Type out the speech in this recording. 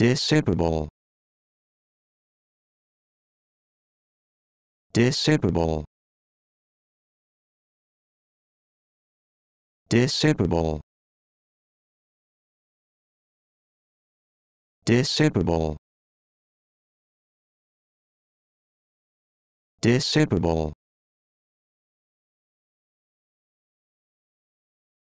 Disable. Disable. Disable. Disable. Disable.